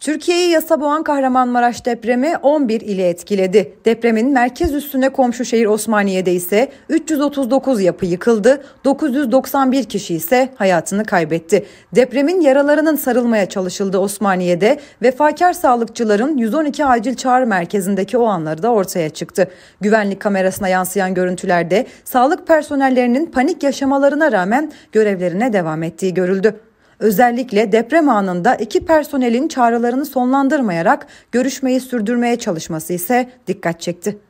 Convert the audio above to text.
Türkiye'yi yasa boğan Kahramanmaraş depremi 11 ili etkiledi. Depremin merkez üstüne komşu şehir Osmaniye'de ise 339 yapı yıkıldı, 991 kişi ise hayatını kaybetti. Depremin yaralarının sarılmaya çalışıldı Osmaniye'de, vefakar sağlıkçıların 112 acil çağrı merkezindeki o anları da ortaya çıktı. Güvenlik kamerasına yansıyan görüntülerde sağlık personellerinin panik yaşamalarına rağmen görevlerine devam ettiği görüldü. Özellikle deprem anında iki personelin çağrılarını sonlandırmayarak görüşmeyi sürdürmeye çalışması ise dikkat çekti.